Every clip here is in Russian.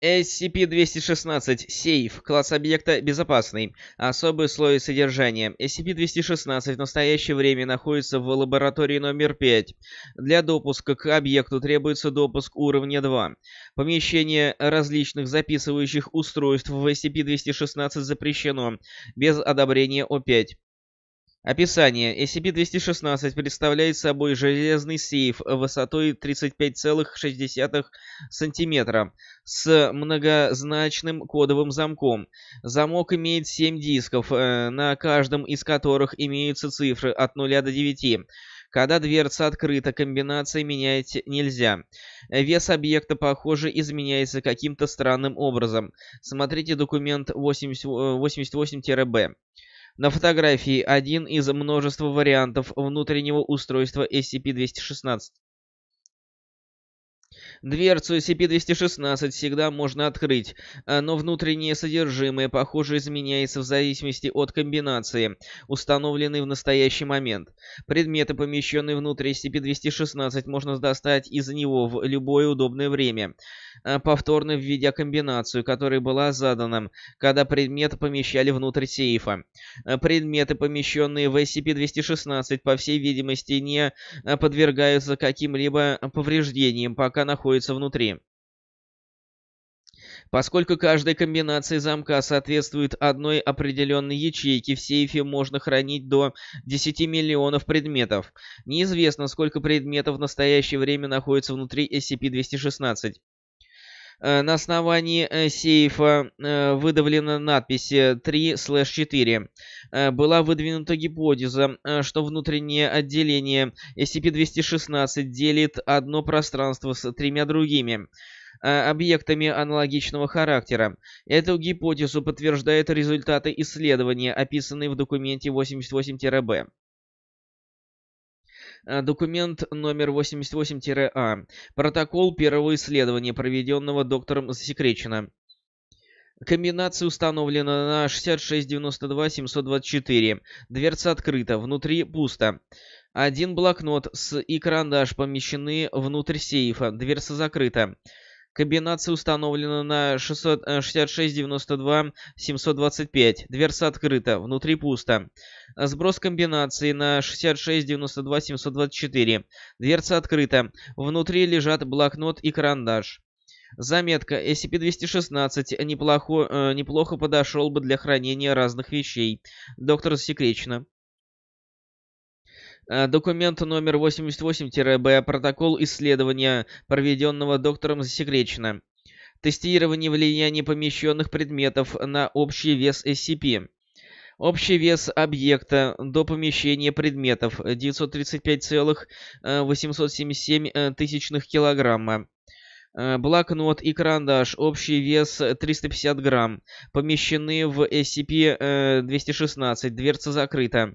SCP-216 «Сейф», класс объекта «Безопасный», особый слой содержания. SCP-216 в настоящее время находится в лаборатории номер 5. Для допуска к объекту требуется допуск уровня 2. Помещение различных записывающих устройств в SCP-216 запрещено без одобрения О5. Описание. SCP-216 представляет собой железный сейф высотой 35,6 см с многозначным кодовым замком. Замок имеет 7 дисков, э, на каждом из которых имеются цифры от 0 до 9. Когда дверца открыта, комбинации менять нельзя. Вес объекта, похоже, изменяется каким-то странным образом. Смотрите документ 88-б. На фотографии один из множества вариантов внутреннего устройства SCP-216. Дверцу SCP-216 всегда можно открыть, а, но внутреннее содержимое, похоже, изменяется в зависимости от комбинации, установленной в настоящий момент. Предметы, помещенные внутрь SCP-216, можно достать из него в любое удобное время, а, повторно введя комбинацию, которая была задана, когда предметы помещали внутрь сейфа. А, предметы, помещенные в SCP-216, по всей видимости, не подвергаются каким-либо повреждениям, пока находятся находится внутри. Поскольку каждая комбинация замка соответствует одной определенной ячейке, в сейфе можно хранить до 10 миллионов предметов. Неизвестно, сколько предметов в настоящее время находится внутри SCP-216. Э, на основании э, сейфа э, выдавлена надпись 3-4. Была выдвинута гипотеза, что внутреннее отделение SCP-216 делит одно пространство с тремя другими объектами аналогичного характера. Эту гипотезу подтверждают результаты исследования, описанные в документе 88-Б. Э, документ номер 88-А, протокол первого исследования, проведенного доктором Засекречено. Комбинация установлена на 6692-724. Дверца открыта, внутри пусто. Один блокнот с и карандаш помещены внутрь сейфа, дверца закрыта. Комбинация установлена на 6692725. Э, Дверца открыта, внутри пусто. Сброс комбинации на 6692724. Дверца открыта, внутри лежат блокнот и карандаш. Заметка. SCP-216 неплохо, э, неплохо подошел бы для хранения разных вещей. Доктор Секречно. Э, документ номер 88-Б, протокол исследования, проведенного доктором засекречено. Тестирование влияния помещенных предметов на общий вес SCP. Общий вес объекта до помещения предметов 935,877 тысячных килограмма. Э, блокнот и карандаш, общий вес 350 грамм, помещены в SCP-216, э, дверца закрыта.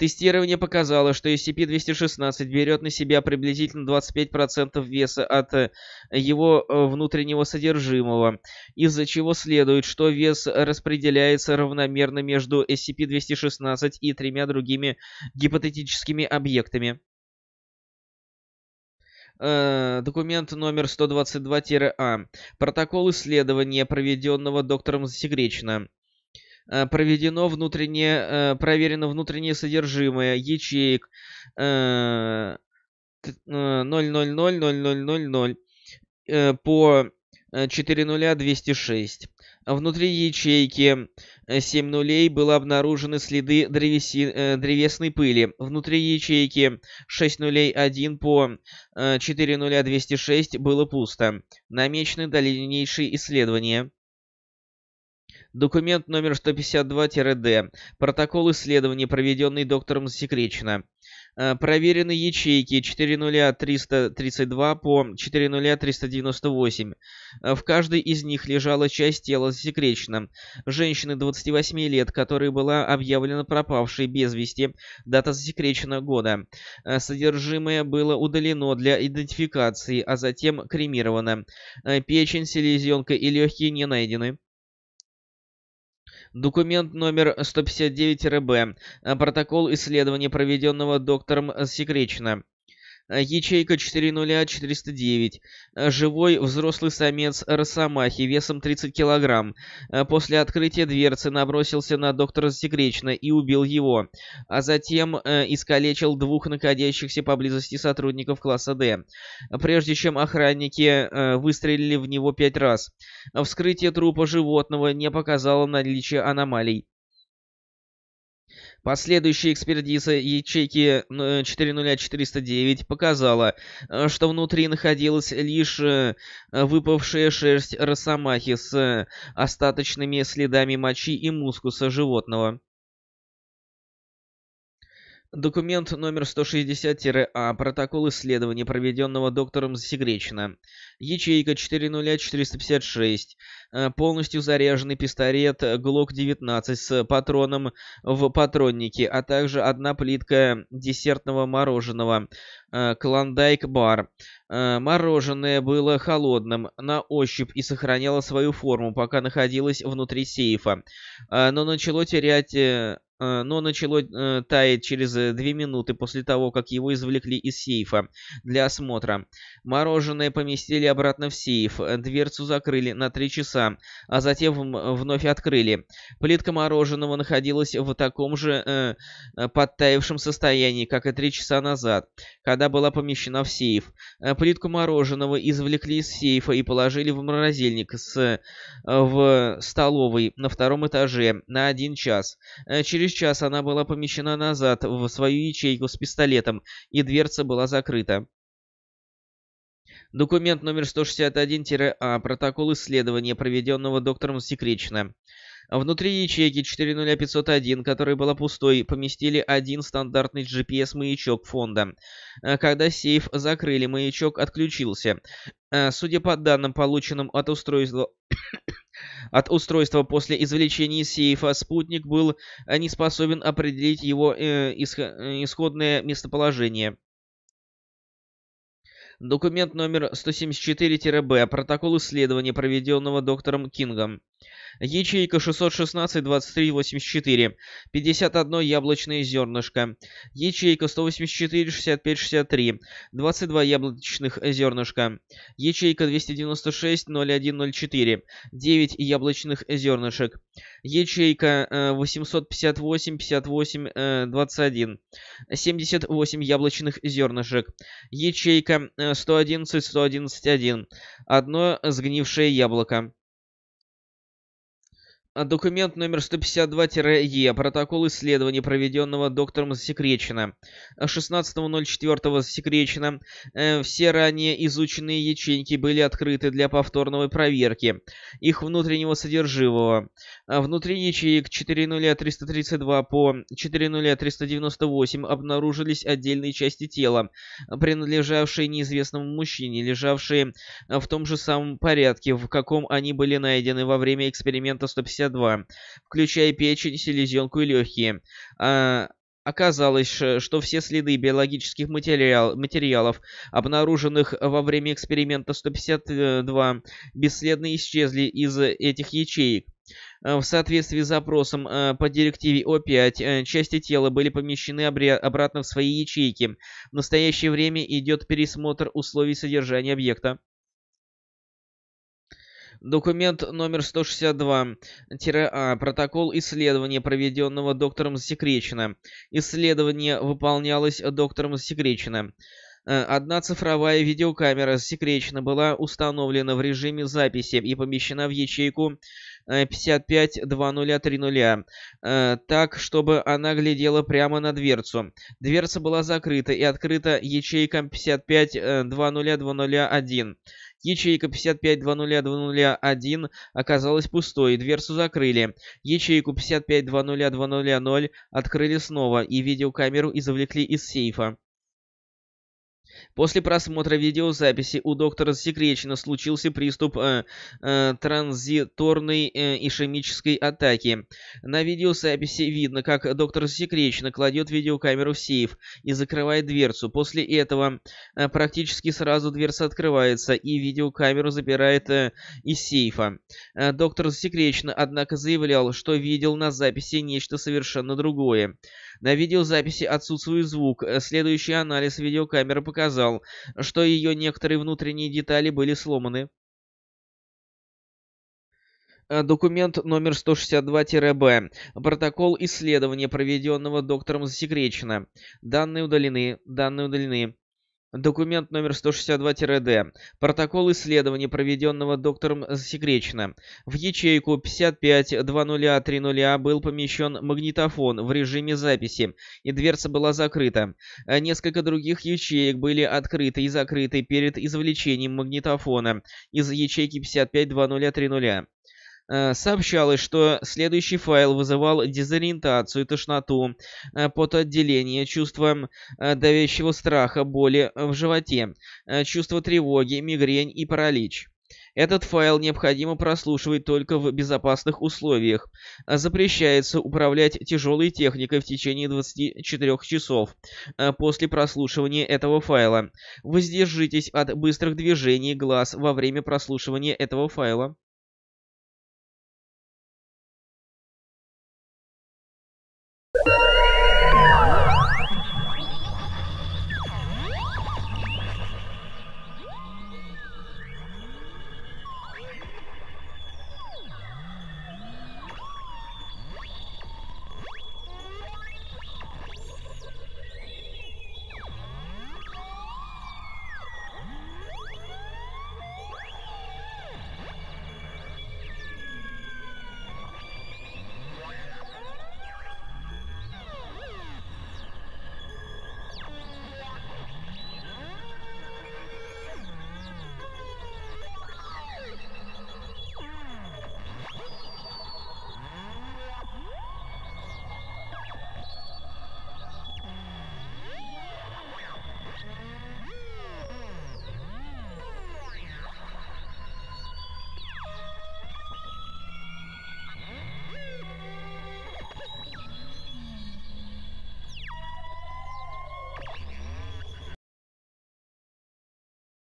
Тестирование показало, что SCP-216 берет на себя приблизительно 25% веса от э, его э, внутреннего содержимого, из-за чего следует, что вес распределяется равномерно между SCP-216 и тремя другими гипотетическими объектами. Э, документ номер 122-А. А. Протокол исследования, проведенного доктором Засекречено. Э, проведено внутреннее, э, проверено внутреннее содержимое ячеек 000000 э, по 40206. Внутри ячейки 7 нулей было обнаружены следы древеси, древесной пыли. Внутри ячейки 6 нулей 1 по 4 нуля 206 было пусто. Намечены дальнейшие исследования документ номер 152-Д, протокол исследования, проведенный доктором Секречина. Э, проверены ячейки 40332 по 40398. Э, в каждой из них лежала часть тела засекречена. Женщины 28 лет, которая была объявлена пропавшей без вести, дата засекречена года. Э, содержимое было удалено для идентификации, а затем кремировано. Печень, селезенка и легкие не найдены. Документ номер 159 РБ, э, Протокол исследования, проведенного доктором Секречина. А, ячейка 40409. А а, живой взрослый самец Росомахи весом 30 килограмм. После открытия дверцы набросился на доктора Секречно и убил его. А затем искалечил двух находящихся поблизости сотрудников класса Д, Прежде чем охранники выстрелили в него пять раз. Вскрытие трупа животного не показало наличие аномалий. Последующая экспертиза ячейки 40409 э, показала, э, что внутри находилась лишь э, выпавшая шерсть росомахи с остаточными следами мочи и мускуса животного. Документ номер 160-А. Протокол исследования, проведенного доктором Засекречено. Ячейка 40456. Э, полностью заряженный пистолет ГЛОК-19 с патроном в патроннике, а также одна плитка десертного мороженого. Э, Клондайк-бар. Э, мороженое было холодным на ощупь и сохраняло свою форму, пока находилось внутри сейфа, но начало терять Э, но начало э, таять через э, две минуты после того, как его извлекли из сейфа для осмотра. Мороженое поместили обратно в сейф, дверцу закрыли на три часа, а затем вновь открыли. Плитка мороженого находилась в таком же э, подтаявшем состоянии, как и три часа назад, когда была помещена в сейф. Плитку мороженого извлекли из сейфа и положили в морозильник с, в столовой на втором этаже на один час. Через Через час она была помещена назад в свою ячейку с пистолетом, и дверца была закрыта. Документ номер 161-А. Протокол исследования, проведенного доктором Секречина. Внутри ячейки 40501, которая была пустой, поместили один стандартный GPS-маячок фонда. Э, когда сейф закрыли, маячок отключился. Э, судя по данным, полученным от устройства от устройства после извлечения сейфа спутник был э, не способен определить его э, э исходное местоположение. Документ номер 174-Б. Протокол исследования, проведенного доктором Кингом. Ячейка 616-23-84. 51 яблочное зернышко. Ячейка 184-65-63. 22 яблочных зернышка. Ячейка 296-01-04. 9 яблочных зернышек. Ячейка 858-58-21. Э, 78 э, яблочных зернышек. Ячейка 111-111-1. Э, одно сгнившее яблоко. А, документ номер 152-Е, а, протокол исследования, проведенного доктором Засекречено. 16.04 Засекречено. Все ранее изученные ячейки были открыты для повторной проверки их внутреннего содержимого. А, внутри ячеек 40332 по 40398 обнаружились отдельные части тела, принадлежавшие неизвестному мужчине, лежавшие в том же самом порядке, в каком они были найдены во время эксперимента 152 включая печень, селезенку и легкие. А, оказалось, что все следы биологических материал, материалов, обнаруженных во время эксперимента 152, бесследно исчезли из этих ячеек. А, в соответствии с запросом а, по директиве О5, части тела были помещены обратно в свои ячейки. В настоящее время идет пересмотр условий содержания объекта. Документ номер 162-А. Э, протокол исследования, проведенного доктором Засекречено. Исследование выполнялось доктором Засекречено. Э, одна цифровая видеокамера засекречена была установлена в режиме записи и помещена в ячейку 552030, э, так, чтобы она глядела прямо на дверцу. Дверца была закрыта и открыта ячейка 552001. Ячейка 5520201 оказалась пустой, дверцу закрыли. Ячейку 5520200 открыли снова и видеокамеру извлекли из сейфа. После просмотра видеозаписи у доктора Секречина случился приступ э, э, транзиторной э, ишемической атаки. На видеозаписи видно, как доктор Секречина кладет видеокамеру в сейф и закрывает дверцу. После этого э, практически сразу дверца открывается и видеокамеру забирает э, из сейфа. Э, доктор Секречина, однако, заявлял, что видел на записи нечто совершенно другое. На видеозаписи отсутствует звук. Следующий анализ видеокамеры показал, что ее некоторые внутренние детали были сломаны. Э, документ номер 162-Б. Протокол исследования, проведенного доктором Засекречено. Данные удалены. Данные удалены. Документ номер 162-Д. Протокол исследования, проведенного доктором Секречина. В ячейку 552030 был помещен магнитофон в режиме записи, и дверца была закрыта. Несколько других ячеек были открыты и закрыты перед извлечением магнитофона из ячейки 552030. Э, сообщалось, что следующий файл вызывал дезориентацию, тошноту, э, потоотделение, чувство э, давящего страха, боли в животе, чувство тревоги, мигрень и паралич. Этот файл необходимо прослушивать только в безопасных условиях. Запрещается управлять тяжелой техникой в течение 24 часов после прослушивания этого файла. Воздержитесь от быстрых движений глаз во время прослушивания этого файла.